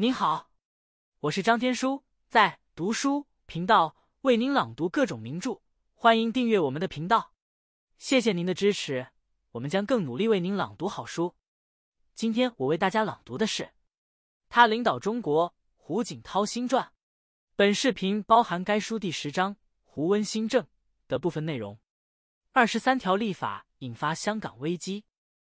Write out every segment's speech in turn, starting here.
您好，我是张天舒，在读书频道为您朗读各种名著，欢迎订阅我们的频道。谢谢您的支持，我们将更努力为您朗读好书。今天我为大家朗读的是《他领导中国：胡锦涛新传》。本视频包含该书第十章“胡温新政”的部分内容。二十三条立法引发香港危机，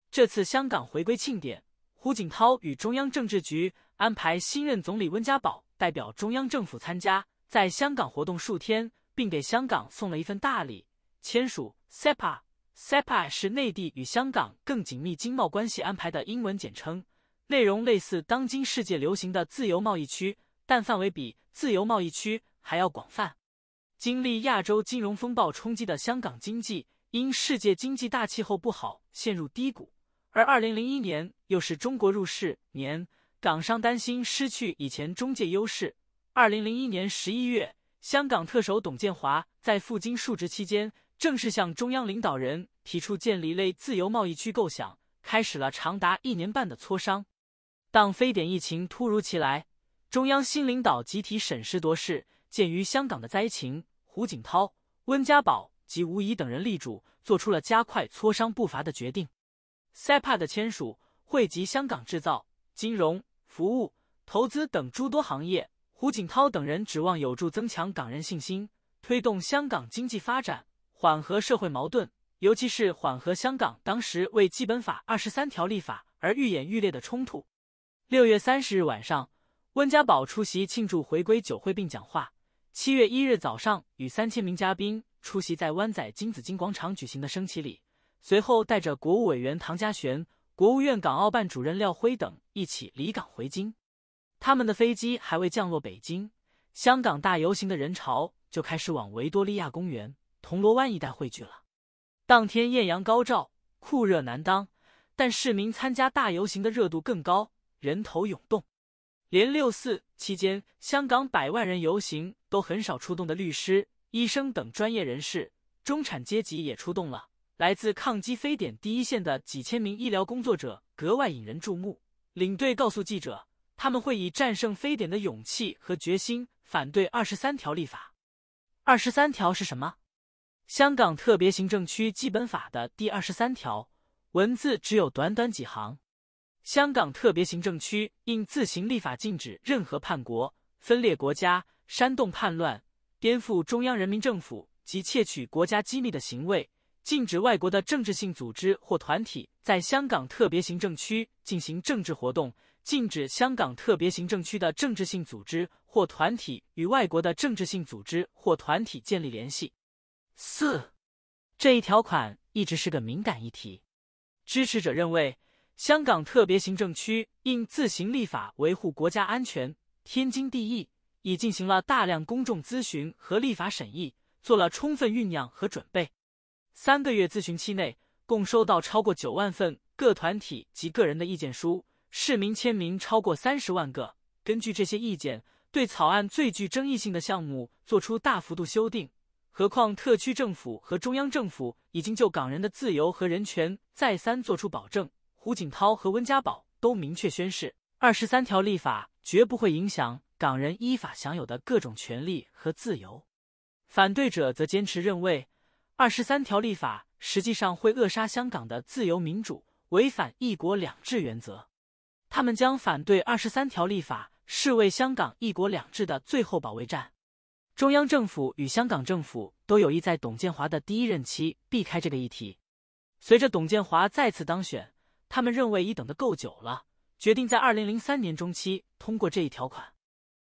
这次香港回归庆典，胡锦涛与中央政治局。安排新任总理温家宝代表中央政府参加在香港活动数天，并给香港送了一份大礼。签署 s e p a s e p a 是内地与香港更紧密经贸关系安排的英文简称，内容类似当今世界流行的自由贸易区，但范围比自由贸易区还要广泛。经历亚洲金融风暴冲击的香港经济，因世界经济大气候不好陷入低谷，而二零零一年又是中国入世年。港商担心失去以前中介优势。二零零一年十一月，香港特首董建华在赴京述职期间，正式向中央领导人提出建立类自由贸易区构想，开始了长达一年半的磋商。当非典疫情突如其来，中央新领导集体审时度势，鉴于香港的灾情，胡锦涛、温家宝及吴仪等人力主做出了加快磋商步伐的决定。s e p a 的签署惠及香港制造、金融。服务、投资等诸多行业，胡锦涛等人指望有助增强港人信心，推动香港经济发展，缓和社会矛盾，尤其是缓和香港当时为《基本法》二十三条立法而愈演愈烈的冲突。六月三十日晚上，温家宝出席庆祝回归酒会并讲话；七月一日早上，与三千名嘉宾出席在湾仔金紫荆广场举行的升旗礼，随后带着国务委员唐家璇。国务院港澳办主任廖辉等一起离港回京，他们的飞机还未降落北京，香港大游行的人潮就开始往维多利亚公园、铜锣湾一带汇聚了。当天艳阳高照，酷热难当，但市民参加大游行的热度更高，人头涌动。连六四期间香港百万人游行都很少出动的律师、医生等专业人士、中产阶级也出动了。来自抗击非典第一线的几千名医疗工作者格外引人注目。领队告诉记者，他们会以战胜非典的勇气和决心反对二十三条立法。二十三条是什么？香港特别行政区基本法的第二十三条，文字只有短短几行。香港特别行政区应自行立法禁止任何叛国、分裂国家、煽动叛乱、颠覆中央人民政府及窃取国家机密的行为。禁止外国的政治性组织或团体在香港特别行政区进行政治活动，禁止香港特别行政区的政治性组织或团体与外国的政治性组织或团体建立联系。四，这一条款一直是个敏感议题。支持者认为，香港特别行政区应自行立法维护国家安全，天经地义。已进行了大量公众咨询和立法审议，做了充分酝酿和准备。三个月咨询期内，共收到超过九万份各团体及个人的意见书，市民签名超过三十万个。根据这些意见，对草案最具争议性的项目做出大幅度修订。何况特区政府和中央政府已经就港人的自由和人权再三作出保证。胡锦涛和温家宝都明确宣誓，二十三条立法绝不会影响港人依法享有的各种权利和自由。反对者则坚持认为。二十三条立法实际上会扼杀香港的自由民主，违反“一国两制”原则。他们将反对二十三条立法视为香港“一国两制”的最后保卫战。中央政府与香港政府都有意在董建华的第一任期避开这个议题。随着董建华再次当选，他们认为已等得够久了，决定在二零零三年中期通过这一条款。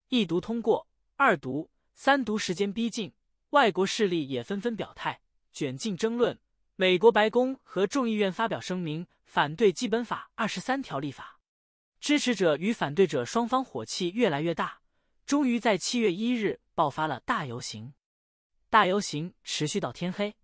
一读通过，二读、三读时间逼近，外国势力也纷纷表态。卷进争论，美国白宫和众议院发表声明反对基本法二十三条立法，支持者与反对者双方火气越来越大，终于在七月一日爆发了大游行。大游行持续到天黑，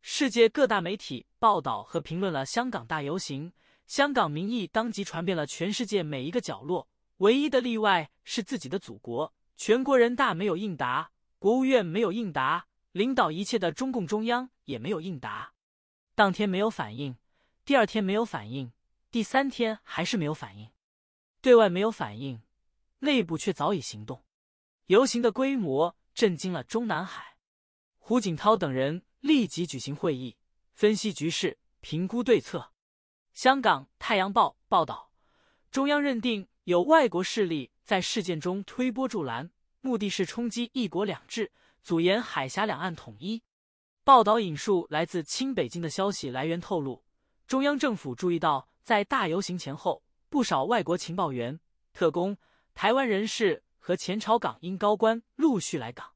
世界各大媒体报道和评论了香港大游行，香港民意当即传遍了全世界每一个角落。唯一的例外是自己的祖国，全国人大没有应答，国务院没有应答。领导一切的中共中央也没有应答，当天没有反应，第二天没有反应，第三天还是没有反应，对外没有反应，内部却早已行动。游行的规模震惊了中南海，胡锦涛等人立即举行会议，分析局势，评估对策。香港《太阳报》报道，中央认定有外国势力在事件中推波助澜，目的是冲击“一国两制”。组言海峡两岸统一。报道引述来自清北京的消息来源透露，中央政府注意到，在大游行前后，不少外国情报员、特工、台湾人士和前朝港英高官陆续来港。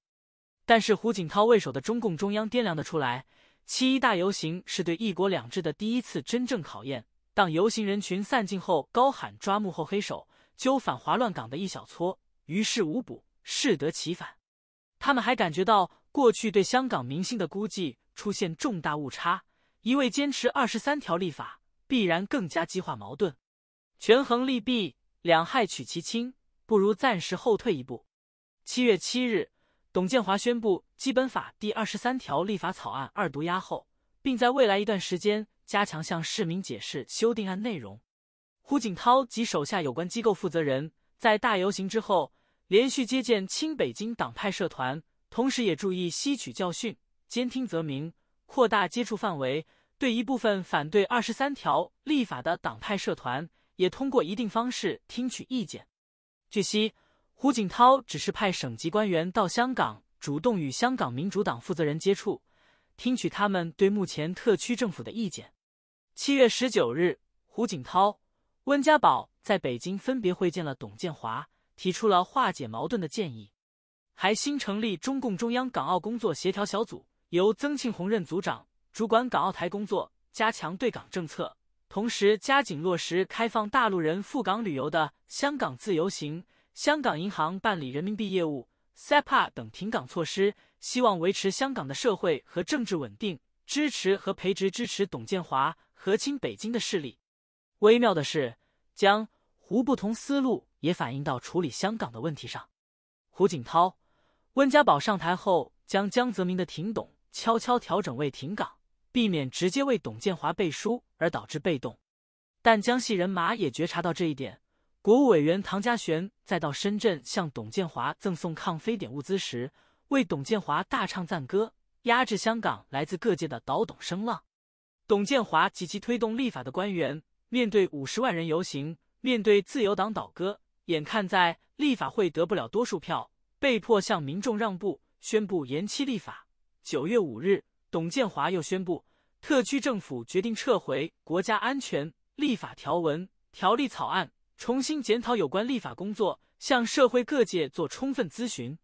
但是胡锦涛为首的中共中央掂量得出来，七一大游行是对“一国两制”的第一次真正考验。当游行人群散尽后，高喊抓幕后黑手、揪反华乱港的一小撮，于事无补，适得其反。他们还感觉到，过去对香港明星的估计出现重大误差，一味坚持二十三条立法，必然更加激化矛盾。权衡利弊，两害取其轻，不如暂时后退一步。七月七日，董建华宣布《基本法》第二十三条立法草案二读压后，并在未来一段时间加强向市民解释修订案内容。胡锦涛及手下有关机构负责人在大游行之后。连续接见亲北京党派社团，同时也注意吸取教训，兼听则明，扩大接触范围。对一部分反对二十三条立法的党派社团，也通过一定方式听取意见。据悉，胡锦涛只是派省级官员到香港，主动与香港民主党负责人接触，听取他们对目前特区政府的意见。七月十九日，胡锦涛、温家宝在北京分别会见了董建华。提出了化解矛盾的建议，还新成立中共中央港澳工作协调小组，由曾庆红任组长，主管港澳台工作，加强对港政策，同时加紧落实开放大陆人赴港旅游的香港自由行、香港银行办理人民币业务、SEPA 等停港措施，希望维持香港的社会和政治稳定，支持和培植支持董建华和亲北京的势力。微妙的是，将胡不同思路。也反映到处理香港的问题上。胡锦涛、温家宝上台后，将江泽民的停董悄悄调整为停港，避免直接为董建华背书而导致被动。但江系人马也觉察到这一点。国务委员唐家璇在到深圳向董建华赠送抗非典物资时，为董建华大唱赞歌，压制香港来自各界的倒董声浪。董建华及其推动立法的官员，面对五十万人游行，面对自由党倒戈。眼看在立法会得不了多数票，被迫向民众让步，宣布延期立法。九月五日，董建华又宣布，特区政府决定撤回国家安全立法条文条例草案，重新检讨有关立法工作，向社会各界做充分咨询。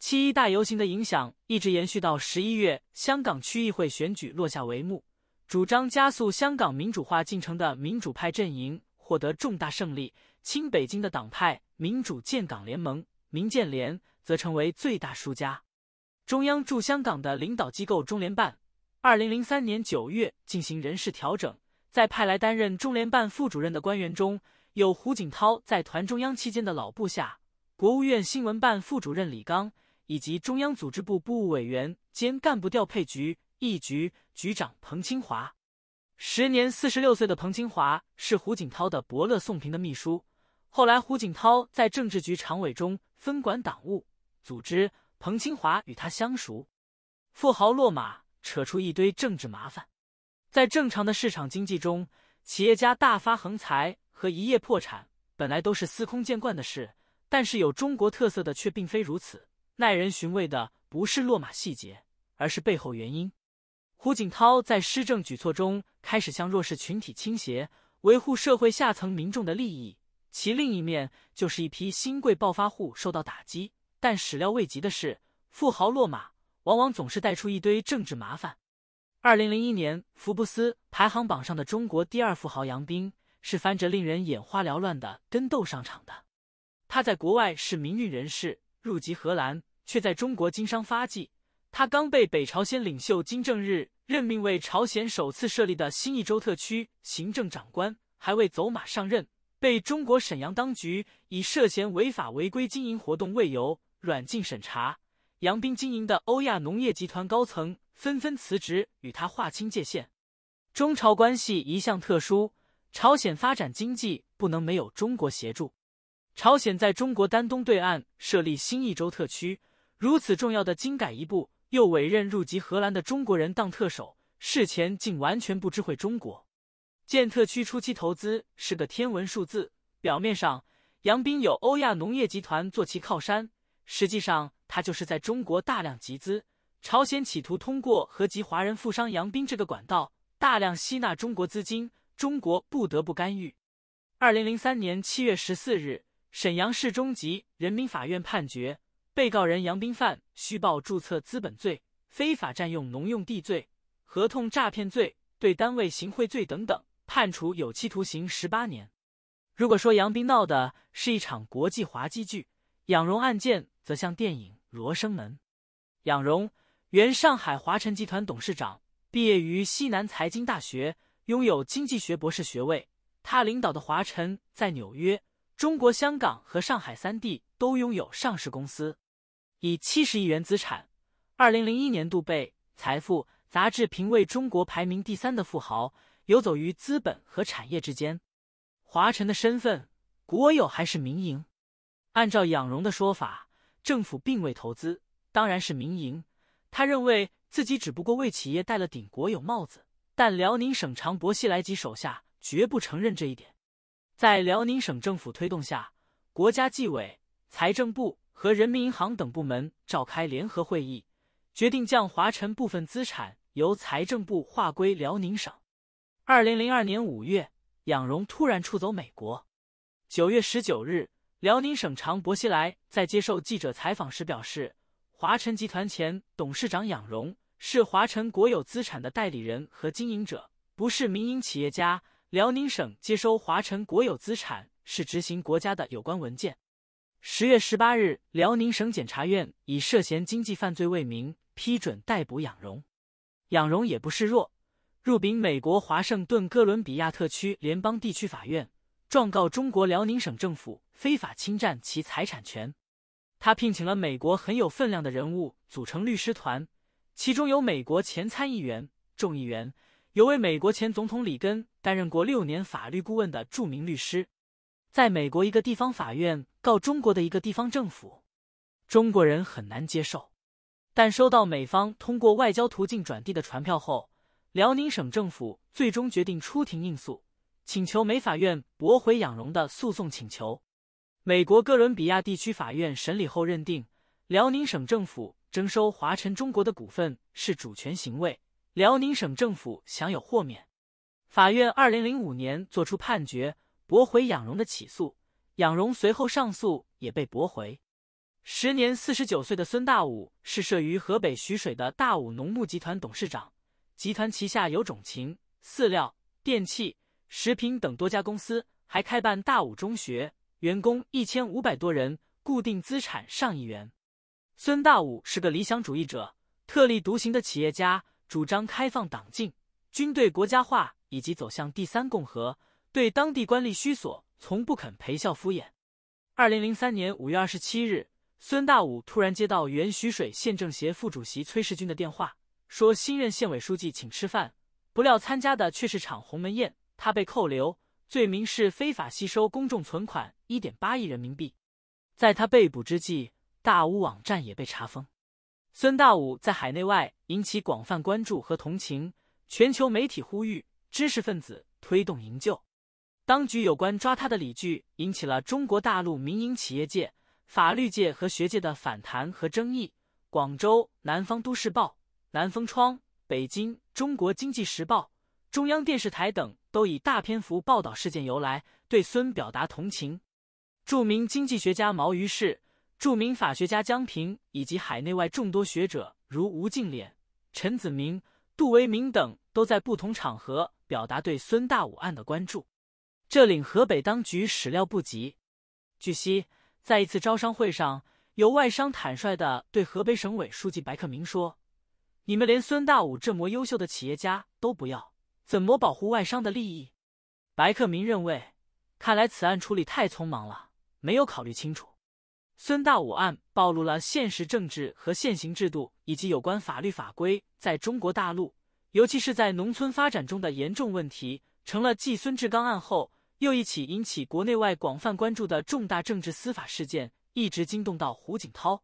七一大游行的影响一直延续到十一月，香港区议会选举落下帷幕，主张加速香港民主化进程的民主派阵营获得重大胜利。清北京的党派民主建港联盟（民建联）则成为最大输家。中央驻香港的领导机构中联办，二零零三年九月进行人事调整，在派来担任中联办副主任的官员中有胡锦涛在团中央期间的老部下、国务院新闻办副主任李刚，以及中央组织部部务委员兼干部调配局一局局长彭清华。时年，四十六岁的彭清华是胡锦涛的伯乐，宋平的秘书。后来，胡锦涛在政治局常委中分管党务、组织，彭清华与他相熟。富豪落马，扯出一堆政治麻烦。在正常的市场经济中，企业家大发横财和一夜破产，本来都是司空见惯的事。但是有中国特色的却并非如此。耐人寻味的不是落马细节，而是背后原因。胡锦涛在施政举措中开始向弱势群体倾斜，维护社会下层民众的利益。其另一面就是一批新贵暴发户受到打击。但始料未及的是，富豪落马往往总是带出一堆政治麻烦。二零零一年，福布斯排行榜上的中国第二富豪杨斌是翻着令人眼花缭乱的跟斗上场的。他在国外是名运人士，入籍荷兰，却在中国经商发迹。他刚被北朝鲜领袖金正日任命为朝鲜首次设立的新义州特区行政长官，还未走马上任，被中国沈阳当局以涉嫌违法违规经营活动为由软禁审查。杨斌经营的欧亚农业集团高层纷纷辞职，与他划清界限。中朝关系一向特殊，朝鲜发展经济不能没有中国协助。朝鲜在中国丹东对岸设立新义州特区，如此重要的经改一步。又委任入籍荷兰的中国人当特首，事前竟完全不知会中国。建特区初期投资是个天文数字，表面上杨斌有欧亚农业集团做其靠山，实际上他就是在中国大量集资。朝鲜企图通过和籍华人富商杨斌这个管道，大量吸纳中国资金，中国不得不干预。二零零三年七月十四日，沈阳市中级人民法院判决。被告人杨斌犯虚报注册资本罪、非法占用农用地罪、合同诈骗罪、对单位行贿罪等等，判处有期徒刑十八年。如果说杨斌闹的是一场国际滑稽剧，养荣案件则像电影《罗生门》。养荣原上海华晨集团董事长，毕业于西南财经大学，拥有经济学博士学位。他领导的华晨在纽约、中国香港和上海三地都拥有上市公司。以七十亿元资产，二零零一年度被《财富》杂志评为中国排名第三的富豪，游走于资本和产业之间。华晨的身份，国有还是民营？按照仰融的说法，政府并未投资，当然是民营。他认为自己只不过为企业戴了顶国有帽子，但辽宁省长薄熙来及手下绝不承认这一点。在辽宁省政府推动下，国家纪委、财政部。和人民银行等部门召开联合会议，决定将华晨部分资产由财政部划归辽宁省。二零零二年五月，杨荣突然出走美国。九月十九日，辽宁省长薄熙来在接受记者采访时表示，华晨集团前董事长杨荣是华晨国有资产的代理人和经营者，不是民营企业家。辽宁省接收华晨国有资产是执行国家的有关文件。十月十八日，辽宁省检察院以涉嫌经济犯罪为名批准逮捕养荣。养荣也不示弱，入禀美国华盛顿哥伦比亚特区联邦地区法院，状告中国辽宁省政府非法侵占其财产权。他聘请了美国很有分量的人物组成律师团，其中有美国前参议员、众议员，有位美国前总统里根担任过六年法律顾问的著名律师。在美国一个地方法院告中国的一个地方政府，中国人很难接受。但收到美方通过外交途径转递的传票后，辽宁省政府最终决定出庭应诉，请求美法院驳回养荣的诉讼请求。美国哥伦比亚地区法院审理后认定，辽宁省政府征收华晨中国的股份是主权行为，辽宁省政府享有豁免。法院二零零五年作出判决。驳回养荣的起诉，养荣随后上诉也被驳回。时年四十九岁的孙大武是设于河北徐水的大武农牧集团董事长，集团旗下有种禽、饲料、电器、食品等多家公司，还开办大武中学，员工一千五百多人，固定资产上亿元。孙大武是个理想主义者，特立独行的企业家，主张开放党禁、军队国家化以及走向第三共和。对当地官吏虚索，从不肯陪笑敷衍。二零零三年五月二十七日，孙大武突然接到原徐水县政协副主席崔世军的电话，说新任县委书记请吃饭，不料参加的却是场鸿门宴，他被扣留，罪名是非法吸收公众存款一点八亿人民币。在他被捕之际，大武网站也被查封。孙大武在海内外引起广泛关注和同情，全球媒体呼吁知识分子推动营救。当局有关抓他的理据引起了中国大陆民营企业界、法律界和学界的反弹和争议。广州《南方都市报》、《南风窗》、北京《中国经济时报》、中央电视台等都以大篇幅报道事件由来，对孙表达同情。著名经济学家毛于轼、著名法学家江平以及海内外众多学者如吴敬琏、陈子明、杜维明等，都在不同场合表达对孙大武案的关注。这令河北当局始料不及。据悉，在一次招商会上，有外商坦率的对河北省委书记白克明说：“你们连孙大武这么优秀的企业家都不要，怎么保护外商的利益？”白克明认为，看来此案处理太匆忙了，没有考虑清楚。孙大武案暴露了现实政治和现行制度以及有关法律法规在中国大陆，尤其是在农村发展中的严重问题，成了继孙志刚案后。又一起引起国内外广泛关注的重大政治司法事件，一直惊动到胡锦涛、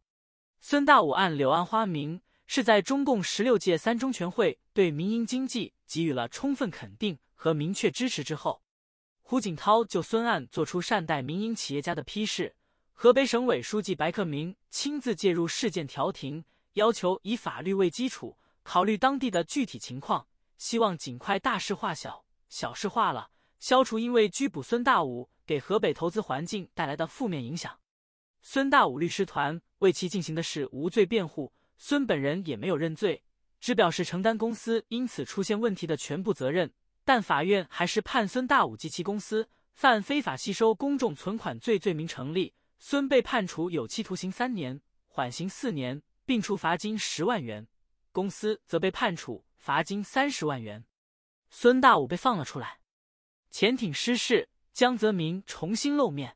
孙大武案。柳暗花明是在中共十六届三中全会对民营经济给予了充分肯定和明确支持之后，胡锦涛就孙案作出善待民营企业家的批示。河北省委书记白克明亲自介入事件调停，要求以法律为基础，考虑当地的具体情况，希望尽快大事化小，小事化了。消除因为拘捕孙大武给河北投资环境带来的负面影响，孙大武律师团为其进行的是无罪辩护，孙本人也没有认罪，只表示承担公司因此出现问题的全部责任。但法院还是判孙大武及其公司犯非法吸收公众存款罪，罪名成立。孙被判处有期徒刑三年，缓刑四年，并处罚金十万元，公司则被判处罚金三十万元。孙大武被放了出来。潜艇失事，江泽民重新露面。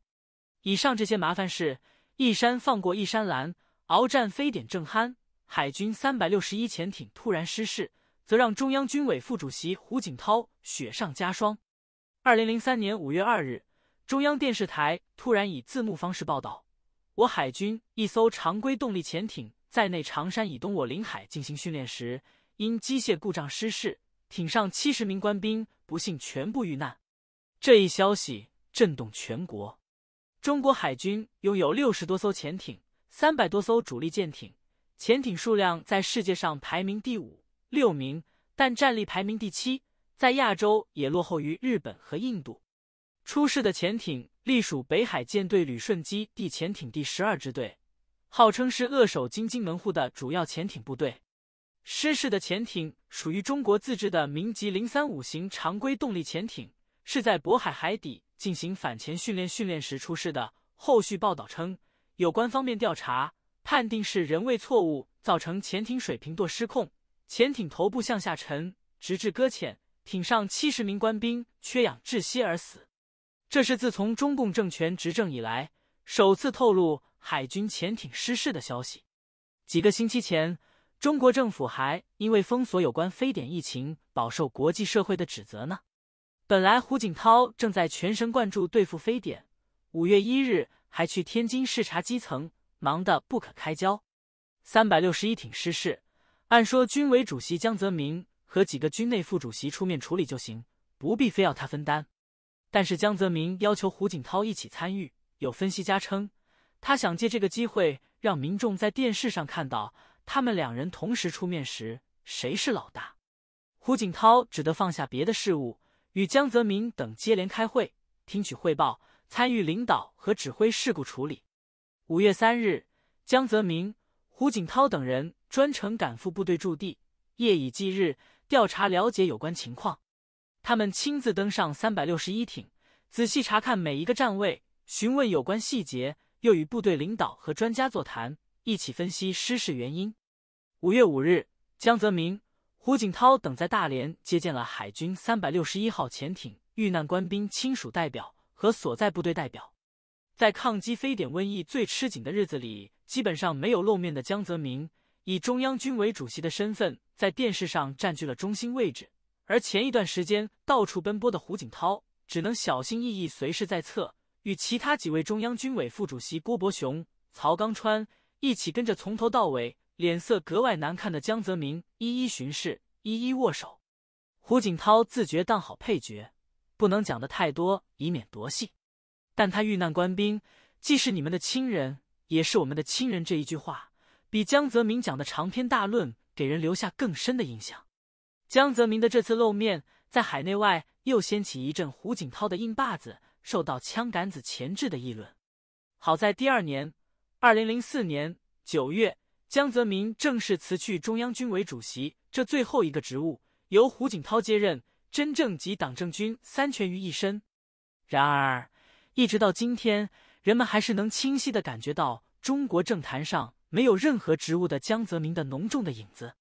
以上这些麻烦事，一山放过一山拦，鏖战非典正酣，海军三百六十一潜艇突然失事，则让中央军委副主席胡锦涛雪上加霜。二零零三年五月二日，中央电视台突然以字幕方式报道：我海军一艘常规动力潜艇在内长山以东我领海进行训练时，因机械故障失事，艇上七十名官兵不幸全部遇难。这一消息震动全国。中国海军拥有六十多艘潜艇，三百多艘主力舰艇，潜艇数量在世界上排名第五、六名，但战力排名第七，在亚洲也落后于日本和印度。出事的潜艇隶属北海舰队旅顺基地潜艇第十二支队，号称是扼守京津门户的主要潜艇部队。失事的潜艇属于中国自制的“明级零三五型”常规动力潜艇。是在渤海海底进行反潜训练训练时出事的。后续报道称，有关方面调查判定是人为错误造成潜艇水平舵失控，潜艇头部向下沉，直至搁浅，艇上七十名官兵缺氧窒息而死。这是自从中共政权执政以来首次透露海军潜艇失事的消息。几个星期前，中国政府还因为封锁有关非典疫情，饱受国际社会的指责呢。本来胡锦涛正在全神贯注对付非典，五月一日还去天津视察基层，忙得不可开交。三百六十一挺失事，按说军委主席江泽民和几个军内副主席出面处理就行，不必非要他分担。但是江泽民要求胡锦涛一起参与。有分析家称，他想借这个机会让民众在电视上看到他们两人同时出面时，谁是老大。胡锦涛只得放下别的事物。与江泽民等接连开会，听取汇报，参与领导和指挥事故处理。五月三日，江泽民、胡锦涛等人专程赶赴部队驻地，夜以继日调查了解有关情况。他们亲自登上三百六十一艇，仔细查看每一个站位，询问有关细节，又与部队领导和专家座谈，一起分析失事原因。五月五日，江泽民。胡锦涛等在大连接见了海军三百六十一号潜艇遇难官兵亲属代表和所在部队代表。在抗击非典瘟疫最吃紧的日子里，基本上没有露面的江泽民，以中央军委主席的身份，在电视上占据了中心位置。而前一段时间到处奔波的胡锦涛，只能小心翼翼随侍在侧，与其他几位中央军委副主席郭伯雄、曹刚川一起，跟着从头到尾。脸色格外难看的江泽民一一巡视，一一握手。胡锦涛自觉当好配角，不能讲的太多，以免夺戏。但他遇难官兵既是你们的亲人，也是我们的亲人，这一句话比江泽民讲的长篇大论给人留下更深的印象。江泽民的这次露面，在海内外又掀起一阵胡锦涛的硬把子受到枪杆子钳制的议论。好在第二年，二零零四年九月。江泽民正式辞去中央军委主席这最后一个职务，由胡锦涛接任，真正集党政军三权于一身。然而，一直到今天，人们还是能清晰地感觉到中国政坛上没有任何职务的江泽民的浓重的影子。